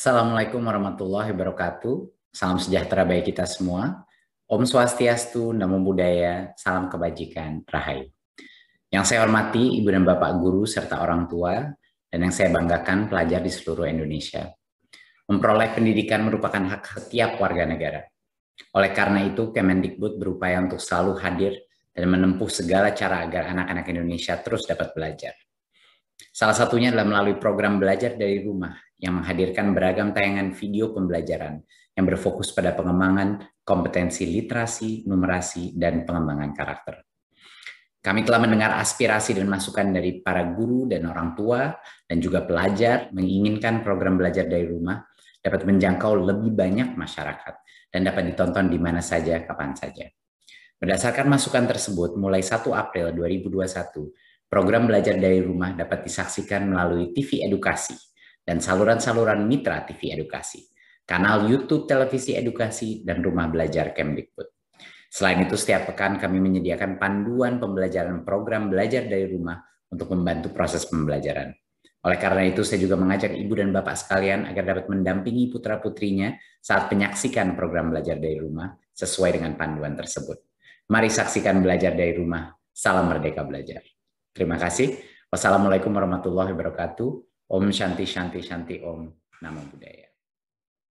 Assalamualaikum warahmatullahi wabarakatuh. Salam sejahtera bagi kita semua. Om Swastiastu, Namo Buddhaya, Salam Kebajikan, Rahayu. Yang saya hormati Ibu dan Bapak Guru serta orang tua, dan yang saya banggakan pelajar di seluruh Indonesia. Memperoleh pendidikan merupakan hak setiap warga negara. Oleh karena itu, Kemendikbud berupaya untuk selalu hadir dan menempuh segala cara agar anak-anak Indonesia terus dapat belajar. Salah satunya adalah melalui program belajar dari rumah yang menghadirkan beragam tayangan video pembelajaran yang berfokus pada pengembangan kompetensi literasi, numerasi, dan pengembangan karakter. Kami telah mendengar aspirasi dan masukan dari para guru dan orang tua dan juga pelajar menginginkan program belajar dari rumah dapat menjangkau lebih banyak masyarakat dan dapat ditonton di mana saja, kapan saja. Berdasarkan masukan tersebut, mulai 1 April 2021, Program belajar dari rumah dapat disaksikan melalui TV Edukasi dan saluran-saluran mitra TV Edukasi, kanal YouTube Televisi Edukasi, dan Rumah Belajar Kemdikbud. Selain itu, setiap pekan kami menyediakan panduan pembelajaran program belajar dari rumah untuk membantu proses pembelajaran. Oleh karena itu, saya juga mengajak ibu dan bapak sekalian agar dapat mendampingi putra-putrinya saat menyaksikan program belajar dari rumah sesuai dengan panduan tersebut. Mari saksikan belajar dari rumah. Salam Merdeka Belajar. Terima kasih. Wassalamualaikum warahmatullahi wabarakatuh. Om Shanti Shanti Shanti Om. Namo Buddhaya.